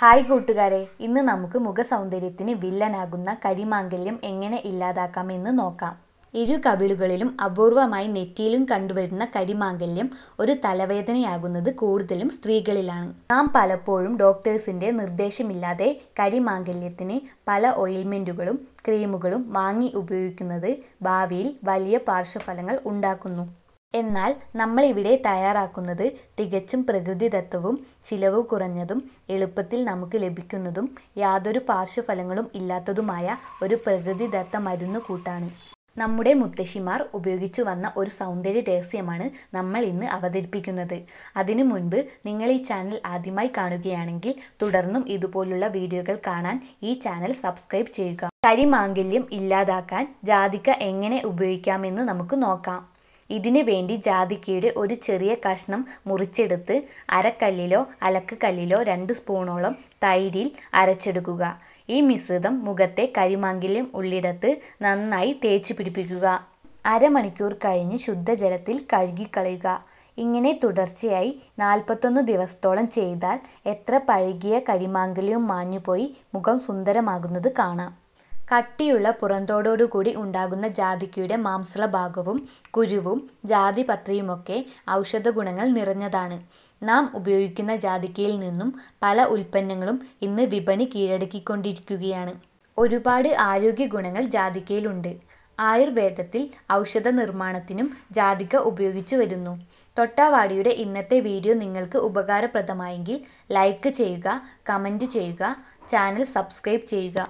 Hi കൂട്ടുകാരെ ഇന്ന് നമുക്ക് മുഖസൗന്ദര്യത്തിന് വില്ലനാകുന്ന കരിമാങ്കല്യം എങ്ങനെ ഇല്ലാതാക്കാമെന്ന് നോക്കാം ഇരു കവിളുകളിലും അപൂർവമായി നെറ്റിയിലും കണ്ടുവരുന്ന കരിമാങ്കല്യം ഒരു തലവേദനയാകുന്നത് കൂടുതലും സ്ത്രീകളിലാണ് നാം പലപ്പോഴും ഡോക്ടേഴ്സിന്റെ നിർദ്ദേശമില്ലാതെ കരിമാങ്കല്യത്തിന് പല ഓയിൽമെന്റുകളും ക്രീമുകളും വാങ്ങി ഉപയോഗിക്കുന്നത് ഭാവിയിൽ വലിയ പാർശ്വഫലങ്ങൾ ഉണ്ടാക്കുന്നു എന്നാൽ നമ്മൾ ഇവിടെ തയ്യാറാക്കുന്നത് തികച്ചും പ്രകൃതിദത്തവും ചിലവ് കുറഞ്ഞതും എളുപ്പത്തിൽ നമുക്ക് ലഭിക്കുന്നതും യാതൊരു പാർശ്വഫലങ്ങളും ഇല്ലാത്തതുമായ ഒരു പ്രകൃതിദത്ത കൂട്ടാണ് നമ്മുടെ മുത്തശ്ശിമാർ ഉപയോഗിച്ചു വന്ന ഒരു സൗന്ദര്യ രഹസ്യമാണ് നമ്മൾ ഇന്ന് അവതരിപ്പിക്കുന്നത്. അതിനു മുൻപ് നിങ്ങൾ ഈ ചാനൽ ആദ്യമായി കാണുകയാണെങ്കിൽ തുടർന്നും ഇതുപോലുള്ള വീഡിയോകൾ കാണാൻ ഈ ചാനൽ സബ്സ്ക്രൈബ് ചെയ്യുക. കരിമാംഗല്യം ഇല്ലാതാക്കാൻ ജാതിക്ക എങ്ങനെ ഉപയോഗിക്കാമെന്ന് നമുക്ക് നോക്കാം. ഇതിനു വേണ്ടി ജാതിക്കയുടെ ഒരു ചെറിയ കഷ്ണം മുറിച്ചെടുത്ത് അരക്കല്ലിലോ അലക്ക് കല്ലിലോ രണ്ട് സ്പൂണോളം തൈരിൽ അരച്ചെടുക്കുക ഈ മിശ്രിതം മുഖത്തെ കരിമാങ്കിലും ഉള്ളിടത്ത് നന്നായി തേച്ച് പിടിപ്പിക്കുക അരമണിക്കൂർ കഴിഞ്ഞ് ശുദ്ധജലത്തിൽ കഴുകിക്കളയുക ഇങ്ങനെ തുടർച്ചയായി നാൽപ്പത്തൊന്ന് ദിവസത്തോളം ചെയ്താൽ എത്ര പഴകിയ കരിമാങ്കല്യവും മാഞ്ഞുപോയി മുഖം സുന്ദരമാകുന്നത് കാണാം കട്ടിയുള്ള പുറന്തോടോടുകൂടി ഉണ്ടാകുന്ന ജാതിക്കയുടെ മാംസള ഭാഗവും കുരുവും ജാതിപത്രിയുമൊക്കെ ഔഷധഗുണങ്ങൾ നിറഞ്ഞതാണ് നാം ഉപയോഗിക്കുന്ന ജാതിക്കയിൽ നിന്നും പല ഉൽപ്പന്നങ്ങളും ഇന്ന് വിപണി കീഴടക്കിക്കൊണ്ടിരിക്കുകയാണ് ഒരുപാട് ആരോഗ്യ ഗുണങ്ങൾ ജാതിക്കയിലുണ്ട് ആയുർവേദത്തിൽ ഔഷധ നിർമ്മാണത്തിനും ജാതിക്ക ഉപയോഗിച്ചു വരുന്നു തൊട്ടാവാടിയുടെ ഇന്നത്തെ വീഡിയോ നിങ്ങൾക്ക് ഉപകാരപ്രദമായെങ്കിൽ ലൈക്ക് ചെയ്യുക കമൻറ്റ് ചെയ്യുക ചാനൽ സബ്സ്ക്രൈബ് ചെയ്യുക